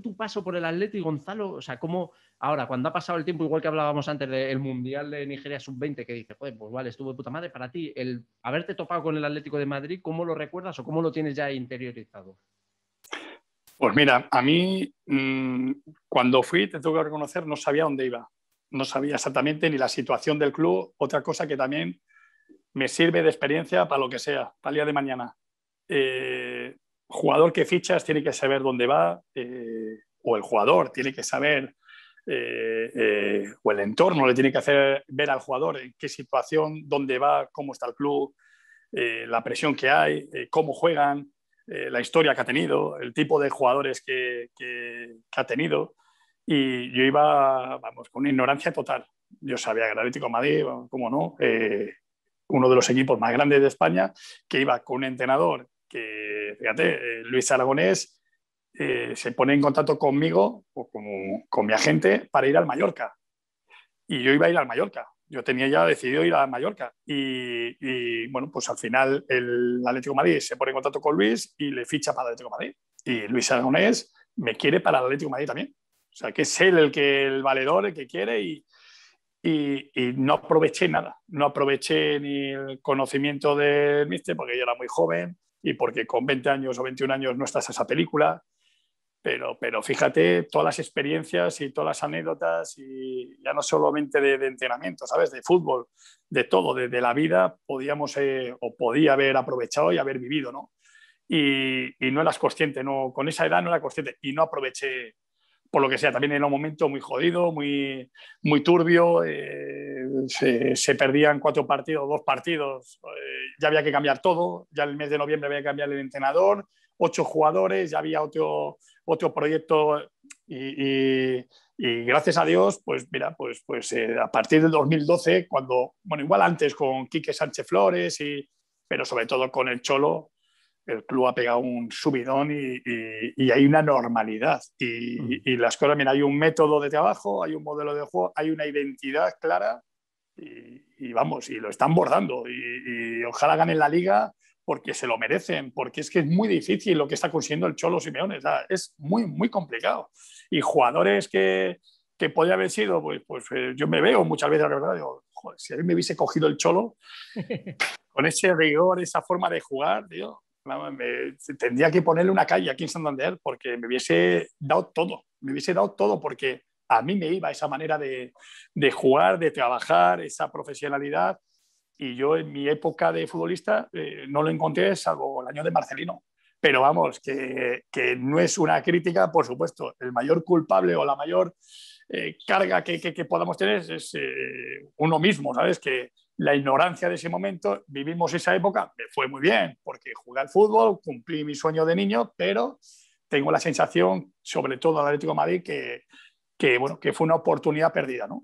tú tu paso por el Atlético Gonzalo, o sea, cómo ahora, cuando ha pasado el tiempo, igual que hablábamos antes del Mundial de Nigeria Sub-20, que dice, pues, vale, estuvo de puta madre, para ti, el haberte topado con el Atlético de Madrid, ¿cómo lo recuerdas o cómo lo tienes ya interiorizado? Pues mira, a mí mm, cuando fui, te tengo que reconocer, no sabía dónde iba, no sabía exactamente ni la situación del club, otra cosa que también me sirve de experiencia para lo que sea, para el día de mañana. Eh, jugador que fichas tiene que saber dónde va, eh, o el jugador tiene que saber, eh, eh, o el entorno le tiene que hacer ver al jugador en qué situación, dónde va, cómo está el club, la presión que hay, cómo juegan, la historia que ha tenido, el tipo de jugadores que, ha tenido. Y yo iba, vamos, con ignorancia total. Yo sabía que el Atlético Madrid, como no, uno de los equipos más grandes de España, que iba con un entrenador que eh, fíjate, eh, Luis Aragonés eh, se pone en contacto conmigo o con, con, mi agente para ir al Mallorca. Y yo iba a ir al Mallorca. Yo tenía ya decidido ir a Mallorca. Y, bueno, pues al final el Atlético Madrid se pone en contacto con Luis y le ficha para el Atlético Madrid. Y Luis Aragonés me quiere para el Atlético Madrid también. O sea, que es él el, que, el valedor, el que quiere y, y, no aproveché nada. No aproveché ni el conocimiento del míster porque yo era muy joven, y porque con 20 años o 21 años no estás esa película. Pero, pero fíjate todas las experiencias y todas las anécdotas, y ya no solamente de, entrenamiento, ¿sabes? De fútbol, de todo, de, la vida, podíamos eh, o podía haber aprovechado y haber vivido, ¿no? Y, no eras consciente, no, con esa edad no era consciente y no aproveché por lo que sea, también era un momento muy jodido, muy, muy turbio, eh, se, perdían cuatro partidos, dos partidos, eh, ya había que cambiar todo, ya en el mes de noviembre había que cambiar el entrenador, ocho jugadores, ya había otro, otro proyecto y, gracias a Dios, pues mira, pues, pues eh, a partir del 2012, cuando, bueno, igual antes con Quique Sánchez Flores, y, pero sobre todo con el Cholo, el club ha pegado un subidón y, hay una normalidad. Y, mm. y, las cosas, mira, hay un método de trabajo, hay un modelo de juego, hay una identidad clara y, vamos, y lo están bordando. Y, ojalá ganen la liga porque se lo merecen, porque es que es muy difícil lo que está consiguiendo el Cholo Simeone. es muy, muy complicado. Y jugadores que, que podía haber sido, pues, pues eh, yo me veo muchas veces, la verdad, digo, si a mí me hubiese cogido el Cholo, con ese rigor, esa forma de jugar, digo, Mm. tendría que ponerle una calle aquí en Santander porque me hubiese dado todo, me hubiese dado todo porque a mí me iba esa manera de, de jugar, de trabajar, esa profesionalidad. Y yo en mi época de futbolista eh, no lo encontré salvo el año de Marcelino. Pero vamos, que, no es una crítica, por supuesto. El mayor culpable o la mayor eh, carga que, que, podamos tener es eh, uno mismo, ¿sabes? Que, la ignorancia de ese momento, vivimos esa época, me fue muy bien, porque jugué al fútbol, cumplí mi sueño de niño, pero tengo la sensación, sobre todo al Atlético Madrid, que, que, bueno, que fue una oportunidad perdida, ¿no?